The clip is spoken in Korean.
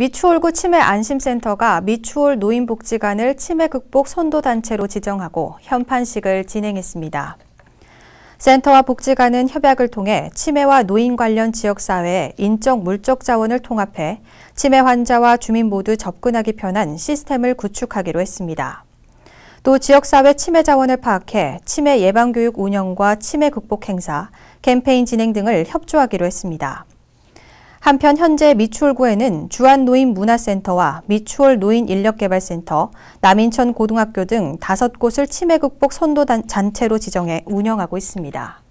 미추홀구 치매안심센터가 미추홀 노인복지관을 치매 극복 선도단체로 지정하고 현판식을 진행했습니다. 센터와 복지관은 협약을 통해 치매와 노인 관련 지역사회의 인적 물적 자원을 통합해 치매 환자와 주민 모두 접근하기 편한 시스템을 구축하기로 했습니다. 또 지역사회 치매 자원을 파악해 치매 예방교육 운영과 치매 극복 행사, 캠페인 진행 등을 협조하기로 했습니다. 한편 현재 미추홀구에는 주한노인문화센터와 미추홀노인인력개발센터, 남인천고등학교 등 다섯 곳을 치매 극복 선도단체로 지정해 운영하고 있습니다.